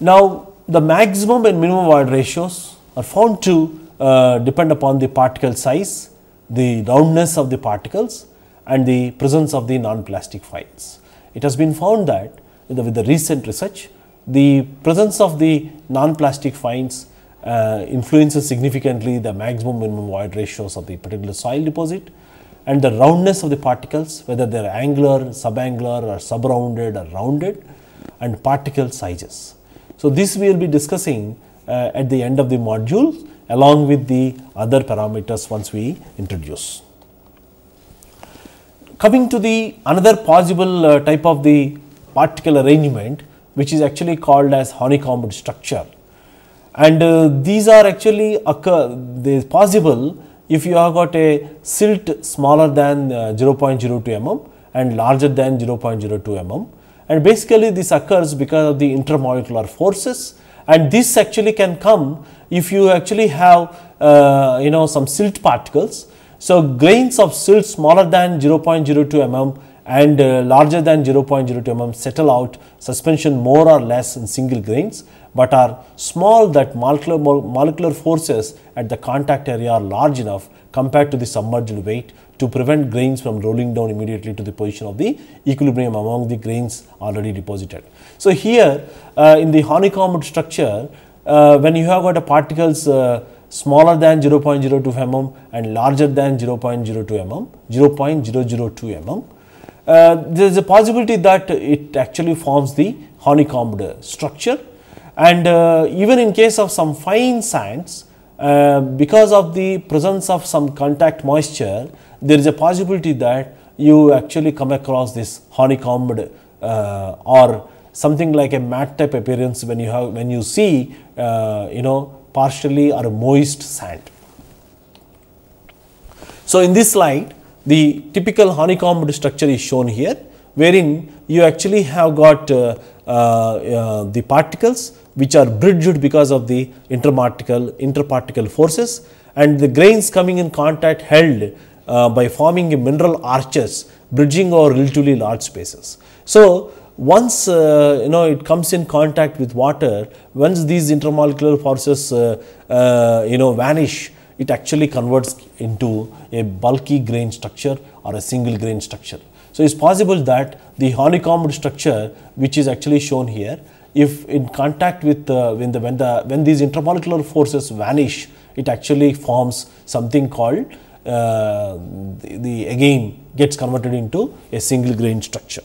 Now, the maximum and minimum void ratios are found to uh, depend upon the particle size, the roundness of the particles and the presence of the non-plastic fines. It has been found that the, with the recent research, the presence of the non-plastic fines uh, influences significantly the maximum minimum void ratios of the particular soil deposit and the roundness of the particles whether they are angular, subangular or subrounded or rounded and particle sizes. So, this we will be discussing uh, at the end of the module along with the other parameters once we introduce. Coming to the another possible uh, type of the particle arrangement which is actually called as honeycomb structure and uh, these are actually occur they possible if you have got a silt smaller than uh, 0.02 mm and larger than 0.02 mm and basically this occurs because of the intermolecular forces and this actually can come if you actually have uh, you know some silt particles. So, grains of silt smaller than 0.02 mm and uh, larger than 0.02 mm settle out suspension more or less in single grains but are small that molecular, molecular forces at the contact area are large enough compared to the submerged weight to prevent grains from rolling down immediately to the position of the equilibrium among the grains already deposited. So, here uh, in the honeycombed structure, uh, when you have got a particles uh, smaller than 0.02 mm and larger than 0.02 mm, 0.002 mm, uh, there is a possibility that it actually forms the honeycombed structure and uh, even in case of some fine sands uh, because of the presence of some contact moisture there is a possibility that you actually come across this honeycombed uh, or something like a matte type appearance when you have when you see uh, you know partially or moist sand. So, in this slide the typical honeycombed structure is shown here wherein you actually have got uh, uh, the particles which are bridged because of the interparticle, interparticle forces and the grains coming in contact held uh, by forming mineral arches bridging over relatively large spaces. So, once uh, you know it comes in contact with water, once these intermolecular forces uh, uh you know vanish, it actually converts into a bulky grain structure or a single grain structure. So, it is possible that the honeycomb structure which is actually shown here if in contact with uh, when the when the when these intermolecular forces vanish it actually forms something called uh, the, the, again gets converted into a single grain structure.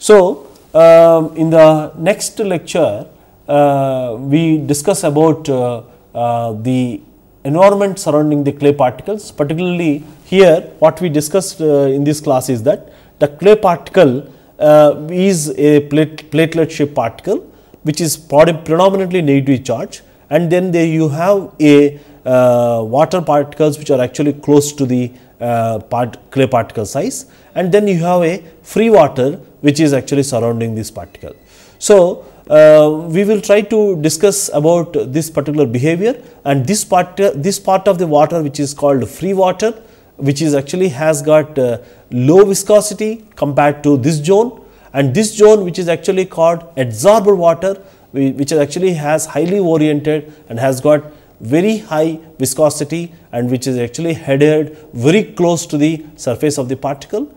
So, um, in the next lecture uh, we discuss about uh, uh, the environment surrounding the clay particles particularly here what we discussed uh, in this class is that the clay particle uh, is a platelet shaped particle which is predominantly negative charge and then there you have a uh, water particles which are actually close to the uh, part, clay particle size and then you have a free water which is actually surrounding this particle. So, uh, we will try to discuss about this particular behavior and this part, this part of the water which is called free water which is actually has got uh, low viscosity compared to this zone and this zone which is actually called adsorber water which is actually has highly oriented and has got very high viscosity and which is actually adhered very close to the surface of the particle.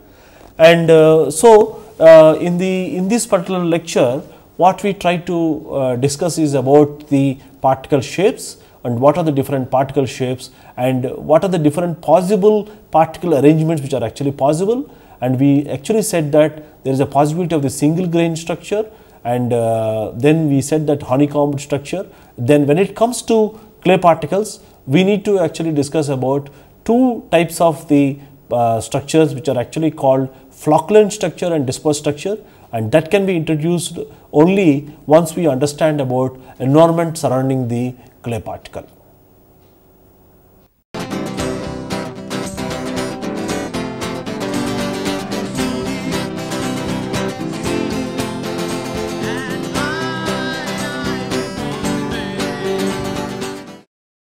And uh, so, uh, in the in this particular lecture what we try to uh, discuss is about the particle shapes and what are the different particle shapes and what are the different possible particle arrangements which are actually possible and we actually said that there is a possibility of the single grain structure and uh, then we said that honeycomb structure then when it comes to clay particles we need to actually discuss about two types of the uh, structures which are actually called flocculent structure and dispersed structure and that can be introduced only once we understand about environment surrounding the clip article